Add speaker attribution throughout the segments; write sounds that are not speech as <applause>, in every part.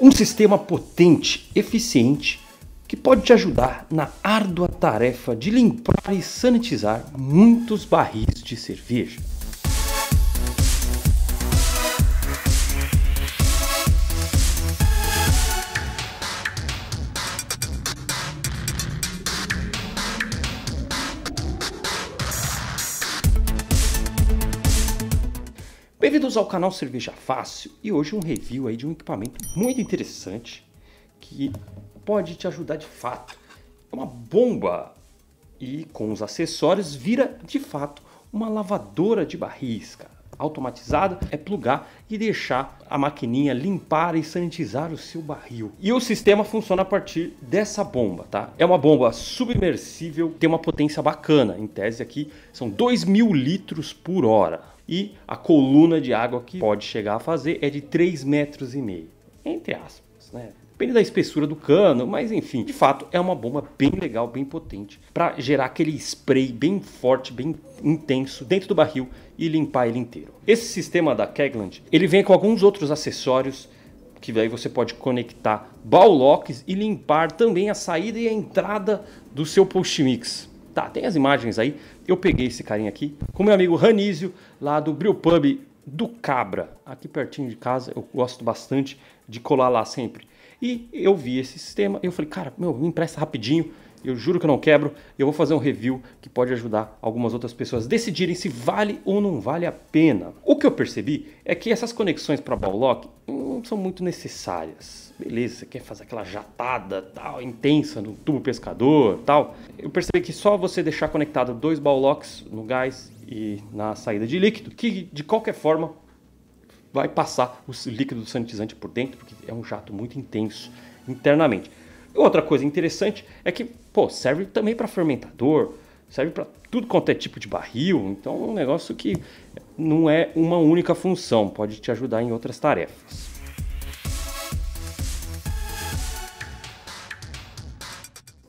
Speaker 1: Um sistema potente, eficiente, que pode te ajudar na árdua tarefa de limpar e sanitizar muitos barris de cerveja. Bem-vindos ao canal Cerveja Fácil e hoje um review aí de um equipamento muito interessante que pode te ajudar de fato. É uma bomba e com os acessórios vira de fato uma lavadora de barris, cara. Automatizada é plugar e deixar a maquininha limpar e sanitizar o seu barril. E o sistema funciona a partir dessa bomba, tá? É uma bomba submersível, tem uma potência bacana. Em tese aqui são 2 mil litros por hora e a coluna de água que pode chegar a fazer é de 3 metros e meio, entre aspas, né? Depende da espessura do cano, mas enfim, de fato é uma bomba bem legal, bem potente, para gerar aquele spray bem forte, bem intenso dentro do barril e limpar ele inteiro. Esse sistema da Kegland, ele vem com alguns outros acessórios que aí você pode conectar ball locks e limpar também a saída e a entrada do seu post mix. Tá, tem as imagens aí. Eu peguei esse carinha aqui com meu amigo Ranísio, lá do Brew Pub do Cabra, aqui pertinho de casa. Eu gosto bastante de colar lá sempre. E eu vi esse sistema, eu falei, cara, meu, me empresta rapidinho eu juro que eu não quebro, e eu vou fazer um review que pode ajudar algumas outras pessoas a decidirem se vale ou não vale a pena. O que eu percebi é que essas conexões para ballock não são muito necessárias. Beleza, você quer fazer aquela jatada tal, intensa no tubo pescador tal. Eu percebi que só você deixar conectado dois ballocks no gás e na saída de líquido, que de qualquer forma vai passar o líquido sanitizante por dentro, porque é um jato muito intenso internamente. Outra coisa interessante é que, pô, serve também para fermentador, serve para tudo quanto é tipo de barril, então é um negócio que não é uma única função, pode te ajudar em outras tarefas.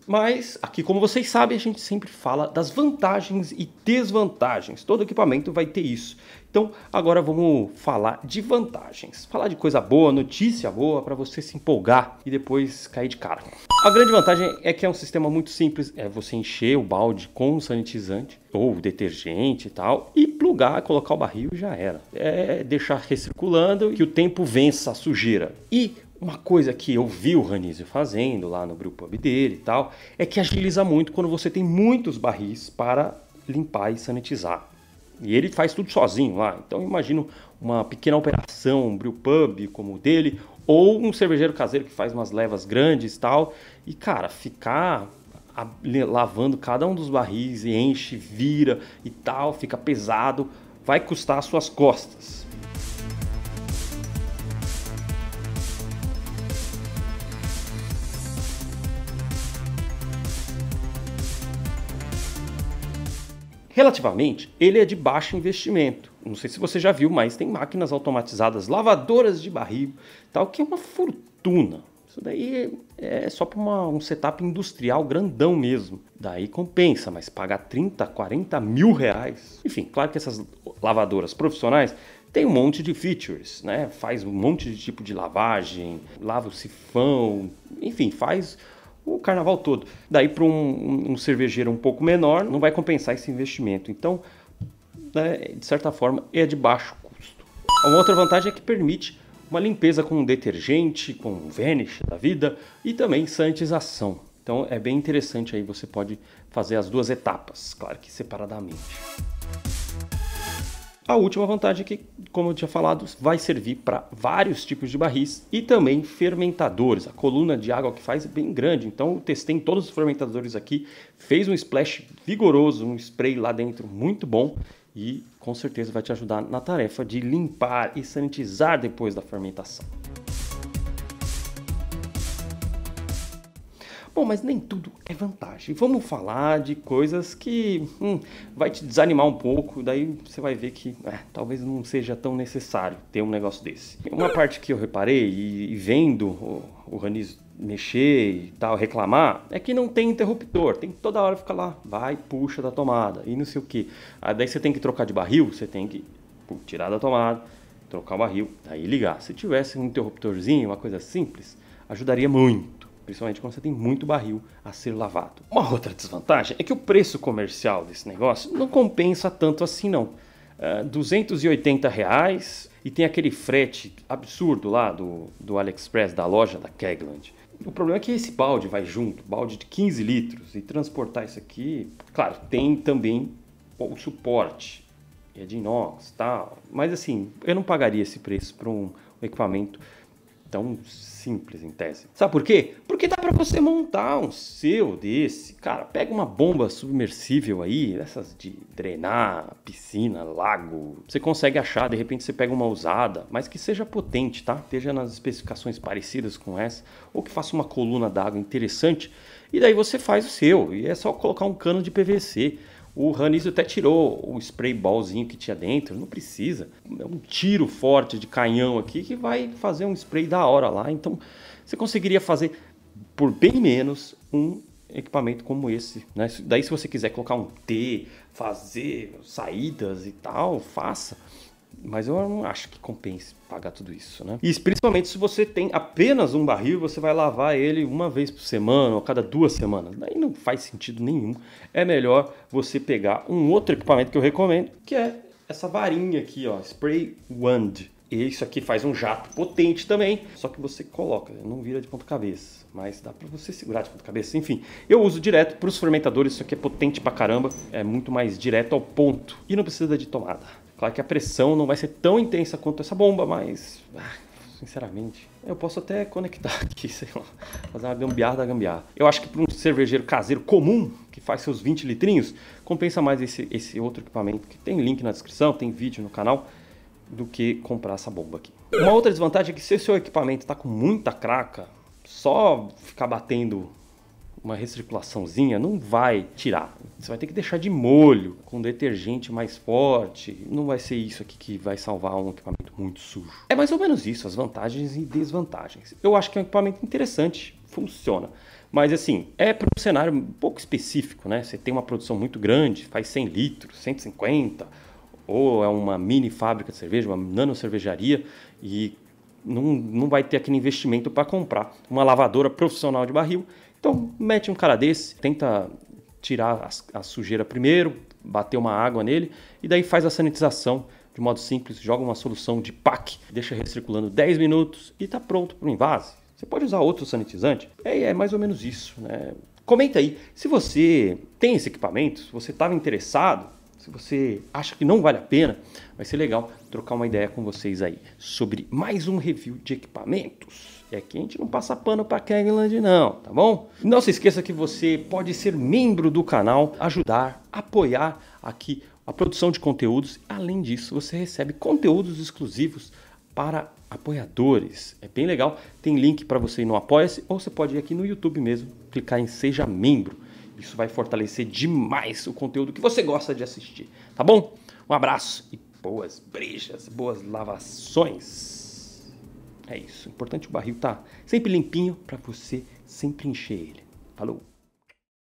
Speaker 1: Mas aqui, como vocês sabem, a gente sempre fala das vantagens e desvantagens. Todo equipamento vai ter isso. Então, agora vamos falar de vantagens. Falar de coisa boa, notícia boa para você se empolgar e depois cair de cara. A grande vantagem é que é um sistema muito simples, é você encher o balde com sanitizante ou detergente e tal e plugar, colocar o barril já era. É deixar recirculando e que o tempo vença a sujeira. E uma coisa que eu vi o Ranizio fazendo lá no Brew Pub dele e tal, é que agiliza muito quando você tem muitos barris para limpar e sanitizar. E ele faz tudo sozinho lá. Então imagino uma pequena operação, um brewpub como o dele, ou um cervejeiro caseiro que faz umas levas grandes e tal. E cara, ficar lavando cada um dos barris e enche, vira e tal, fica pesado, vai custar as suas costas. relativamente, ele é de baixo investimento. Não sei se você já viu, mas tem máquinas automatizadas, lavadoras de barril, tal, que é uma fortuna. Isso daí é, é só para um setup industrial grandão mesmo. Daí compensa, mas pagar 30, 40 mil reais. Enfim, claro que essas lavadoras profissionais têm um monte de features, né? Faz um monte de tipo de lavagem, lava o sifão, enfim, faz o carnaval todo. Daí para um, um, cervejeiro um pouco menor, não vai compensar esse investimento. Então, né, de certa forma, é de baixo custo. Uma outra vantagem é que permite uma limpeza com detergente, com vanish da vida e também sanitização. Então é bem interessante aí, você pode fazer as duas etapas, claro que separadamente. A última vantagem é que, como eu tinha falado, vai servir para vários tipos de barris e também fermentadores. A coluna de água que faz é bem grande, então eu testei todos os fermentadores aqui, fez um splash vigoroso, um spray lá dentro muito bom e com certeza vai te ajudar na tarefa de limpar e sanitizar depois da fermentação. Bom, mas nem tudo é vantagem. Vamos falar de coisas que hum, vai te desanimar um pouco, daí você vai ver que é, talvez não seja tão necessário ter um negócio desse. Uma parte que eu reparei e, e vendo o, o Raniz mexer e tal, reclamar, é que não tem interruptor, tem que toda hora ficar lá, vai, puxa da tomada e não sei o que. Ah, daí você tem que trocar de barril, você tem que tirar da tomada, trocar o barril, daí ligar. Se tivesse um interruptorzinho, uma coisa simples, ajudaria muito principalmente quando você tem muito barril a ser lavado. Uma outra desvantagem é que o preço comercial desse negócio não compensa tanto assim não. É, uh, 280 reais e tem aquele frete absurdo lá do, do AliExpress, da loja da Kegland. O problema é que esse balde vai junto, balde de 15 litros, e transportar isso aqui, claro, tem também o suporte, é de inox tal, mas assim, eu não pagaria esse preço para um equipamento tão simples em tese. Sabe por quê? Porque dá para você montar um seu desse. Cara, pega uma bomba submersível aí, dessas de drenar piscina, lago. Você consegue achar, de repente você pega uma usada, mas que seja potente, tá? Esteja nas especificações parecidas com essa, ou que faça uma coluna d'água interessante. E daí você faz o seu, e é só colocar um cano de PVC. O Ranizio até tirou o spray ballzinho que tinha dentro, não precisa. É um tiro forte de canhão aqui que vai fazer um spray da hora lá. Então você conseguiria fazer por bem menos um equipamento como esse. Né? Daí se você quiser colocar um T, fazer saídas e tal, faça. Mas eu não acho que compense pagar tudo isso, né? E principalmente se você tem apenas um barril, você vai lavar ele uma vez por semana ou cada duas semanas. Daí não faz sentido nenhum. É melhor você pegar um outro equipamento que eu recomendo, que é essa varinha aqui, ó, spray wand. E isso aqui faz um jato potente também, só que você coloca, não vira de ponta cabeça, mas dá para você segurar de ponta cabeça. Enfim, eu uso direto para os fermentadores, isso aqui é potente pra caramba, é muito mais direto ao ponto e não precisa de tomada. Claro que a pressão não vai ser tão intensa quanto essa bomba, mas. Ah, sinceramente, eu posso até conectar <laughs> aqui, sei lá, fazer uma gambiarra da gambiarra. Eu acho que para um cervejeiro caseiro comum, que faz seus 20 litrinhos, compensa mais esse, esse outro equipamento, que tem link na descrição, tem vídeo no canal, do que comprar essa bomba aqui. Uma outra desvantagem é que se o seu equipamento está com muita craca, só ficar batendo uma recirculaçãozinha, não vai tirar. Você vai ter que deixar de molho, com detergente mais forte. Não vai ser isso aqui que vai salvar um equipamento muito sujo. É mais ou menos isso, as vantagens e desvantagens. Eu acho que é um equipamento interessante, funciona. Mas assim, é para um cenário um pouco específico, né? Você tem uma produção muito grande, faz 100 litros, 150, ou é uma mini fábrica de cerveja, uma nano cervejaria, e não, não vai ter aquele investimento para comprar uma lavadora profissional de barril então, mete um cara desse, tenta tirar a, a sujeira primeiro, bater uma água nele e daí faz a sanitização de modo simples, joga uma solução de PAC, deixa recirculando 10 minutos e está pronto para o invase. Você pode usar outro sanitizante? É, é mais ou menos isso, né? Comenta aí, se você tem esse equipamento, se você estava interessado, se você acha que não vale a pena, vai ser legal trocar uma ideia com vocês aí sobre mais um review de equipamentos. É que a gente não passa pano para Kegland não, tá bom? Não se esqueça que você pode ser membro do canal, ajudar, apoiar aqui a produção de conteúdos. Além disso, você recebe conteúdos exclusivos para apoiadores. É bem legal. Tem link para você ir no Apoia-se ou você pode ir aqui no YouTube mesmo, clicar em Seja Membro isso vai fortalecer demais o conteúdo que você gosta de assistir, tá bom? Um abraço e boas brejas, boas lavações. É isso. O importante é o barril tá sempre limpinho para você sempre encher ele. Falou.